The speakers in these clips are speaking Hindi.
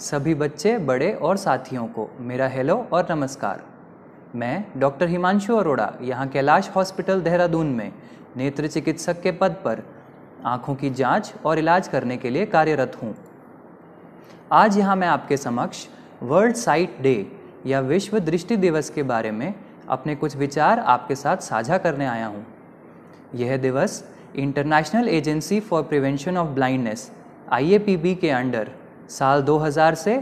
सभी बच्चे बड़े और साथियों को मेरा हेलो और नमस्कार मैं डॉक्टर हिमांशु अरोड़ा यहाँ कैलाश हॉस्पिटल देहरादून में नेत्र चिकित्सक के पद पर आँखों की जांच और इलाज करने के लिए कार्यरत हूँ आज यहाँ मैं आपके समक्ष वर्ल्ड साइट डे या विश्व दृष्टि दिवस के बारे में अपने कुछ विचार आपके साथ साझा करने आया हूँ यह दिवस International Agency for Prevention of Blindness आई के अंडर साल 2000 से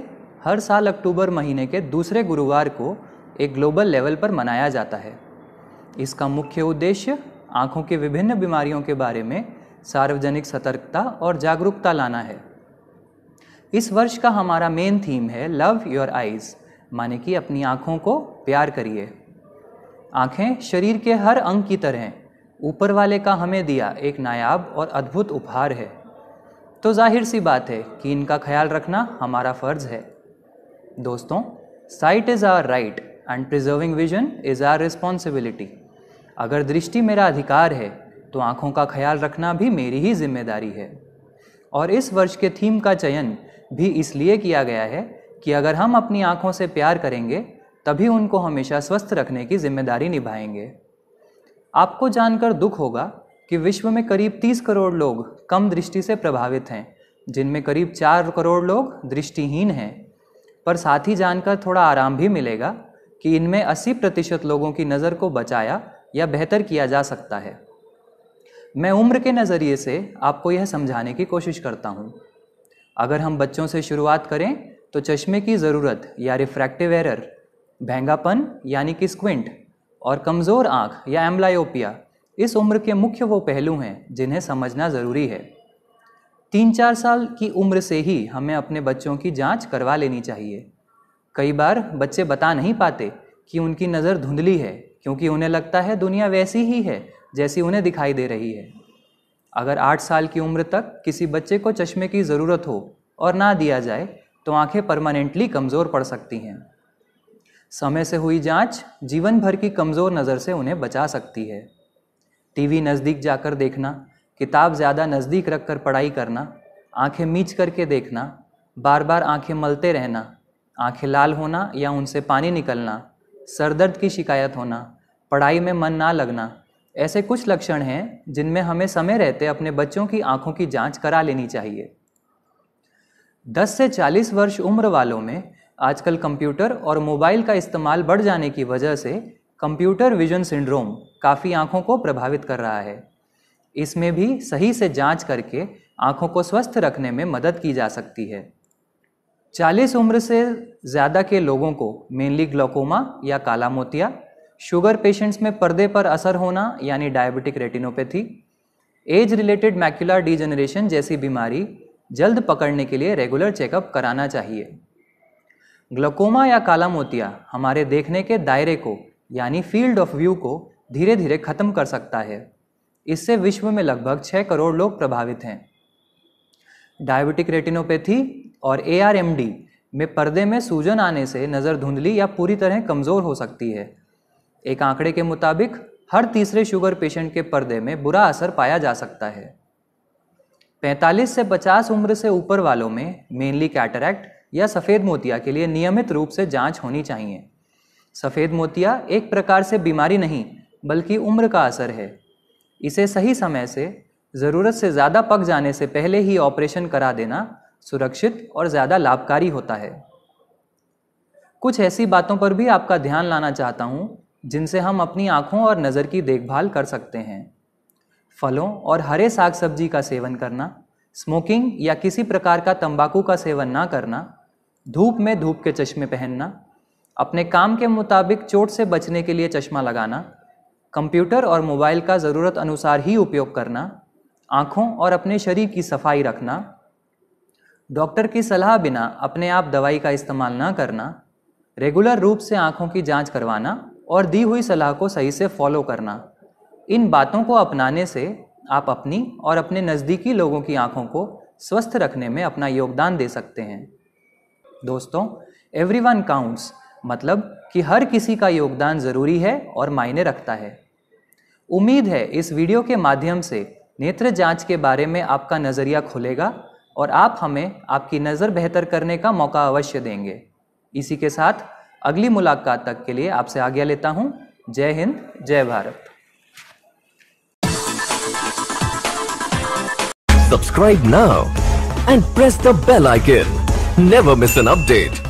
हर साल अक्टूबर महीने के दूसरे गुरुवार को एक ग्लोबल लेवल पर मनाया जाता है इसका मुख्य उद्देश्य आँखों की विभिन्न बीमारियों के बारे में सार्वजनिक सतर्कता और जागरूकता लाना है इस वर्ष का हमारा मेन थीम है लव योर आइज़ माने कि अपनी आँखों को प्यार करिए आँखें शरीर के हर अंग की तरह ऊपर वाले का हमें दिया एक नायाब और अद्भुत उपहार है तो जाहिर सी बात है कि इनका ख्याल रखना हमारा फ़र्ज़ है दोस्तों sight is our right and preserving vision is our responsibility अगर दृष्टि मेरा अधिकार है तो आँखों का ख्याल रखना भी मेरी ही जिम्मेदारी है और इस वर्ष के थीम का चयन भी इसलिए किया गया है कि अगर हम अपनी आँखों से प्यार करेंगे तभी उनको हमेशा स्वस्थ रखने की जिम्मेदारी निभाएंगे आपको जानकर दुख होगा कि विश्व में करीब 30 करोड़ लोग कम दृष्टि से प्रभावित हैं जिनमें करीब चार करोड़ लोग दृष्टिहीन हैं पर साथ ही जानकर थोड़ा आराम भी मिलेगा कि इनमें 80 प्रतिशत लोगों की नज़र को बचाया या बेहतर किया जा सकता है मैं उम्र के नज़रिए से आपको यह समझाने की कोशिश करता हूँ अगर हम बच्चों से शुरुआत करें तो चश्मे की ज़रूरत या रिफ्रैक्टिव एरर भैंगापन यानी कि स्क्विंट और कमज़ोर आँख या एम्ब्लायोपिया इस उम्र के मुख्य वो पहलू हैं जिन्हें समझना ज़रूरी है तीन चार साल की उम्र से ही हमें अपने बच्चों की जांच करवा लेनी चाहिए कई बार बच्चे बता नहीं पाते कि उनकी नज़र धुंधली है क्योंकि उन्हें लगता है दुनिया वैसी ही है जैसी उन्हें दिखाई दे रही है अगर आठ साल की उम्र तक किसी बच्चे को चश्मे की ज़रूरत हो और ना दिया जाए तो आंखें परमानेंटली कमज़ोर पड़ सकती हैं समय से हुई जांच जीवन भर की कमज़ोर नज़र से उन्हें बचा सकती है टीवी नज़दीक जाकर देखना किताब ज़्यादा नज़दीक रख कर पढ़ाई करना आंखें मीच करके देखना बार बार आंखें मलते रहना आंखें लाल होना या उनसे पानी निकलना सरदर्द की शिकायत होना पढ़ाई में मन ना लगना ऐसे कुछ लक्षण हैं जिनमें हमें समय रहते अपने बच्चों की आंखों की जांच करा लेनी चाहिए 10 से 40 वर्ष उम्र वालों में आजकल कंप्यूटर और मोबाइल का इस्तेमाल बढ़ जाने की वजह से कंप्यूटर विजन सिंड्रोम काफ़ी आँखों को प्रभावित कर रहा है इसमें भी सही से जांच करके आँखों को स्वस्थ रखने में मदद की जा सकती है 40 उम्र से ज़्यादा के लोगों को मेनली ग्लोकोमा या काला मोतिया शुगर पेशेंट्स में पर्दे पर असर होना यानी diabetic retinopathy age related macular degeneration जैसी बीमारी जल्द पकड़ने के लिए रेगुलर चेकअप कराना चाहिए ग्लोकोमा या काला मोतिया हमारे देखने के दायरे को यानी फील्ड ऑफ व्यू को धीरे धीरे ख़त्म कर सकता है इससे विश्व में लगभग छः करोड़ लोग प्रभावित हैं डायबिटिक रेटिनोपैथी और ए में पर्दे में सूजन आने से नज़र धुंधली या पूरी तरह कमज़ोर हो सकती है एक आंकड़े के मुताबिक हर तीसरे शुगर पेशेंट के पर्दे में बुरा असर पाया जा सकता है 45 से 50 उम्र से ऊपर वालों में मेनली कैटरैक्ट या सफ़ेद मोतिया के लिए नियमित रूप से जांच होनी चाहिए सफ़ेद मोतिया एक प्रकार से बीमारी नहीं बल्कि उम्र का असर है इसे सही समय से ज़रूरत से ज़्यादा पक जाने से पहले ही ऑपरेशन करा देना सुरक्षित और ज़्यादा लाभकारी होता है कुछ ऐसी बातों पर भी आपका ध्यान लाना चाहता हूँ जिनसे हम अपनी आँखों और नज़र की देखभाल कर सकते हैं फलों और हरे साग सब्जी का सेवन करना स्मोकिंग या किसी प्रकार का तंबाकू का सेवन ना करना धूप में धूप के चश्मे पहनना अपने काम के मुताबिक चोट से बचने के लिए चश्मा लगाना कंप्यूटर और मोबाइल का ज़रूरत अनुसार ही उपयोग करना आँखों और अपने शरीर की सफाई रखना डॉक्टर की सलाह बिना अपने आप दवाई का इस्तेमाल ना करना रेगुलर रूप से आँखों की जांच करवाना और दी हुई सलाह को सही से फॉलो करना इन बातों को अपनाने से आप अपनी और अपने नज़दीकी लोगों की आँखों को स्वस्थ रखने में अपना योगदान दे सकते हैं दोस्तों एवरी वन काउंट्स मतलब कि हर किसी का योगदान ज़रूरी है और मायने रखता है उम्मीद है इस वीडियो के माध्यम से नेत्र जांच के बारे में आपका नज़रिया खुलेगा और आप हमें आपकी नज़र बेहतर करने का मौका अवश्य देंगे इसी के साथ अगली मुलाकात तक के लिए आपसे आज्ञा लेता हूँ जय हिंद जय Bharat Subscribe now and press the bell icon. Never miss an update.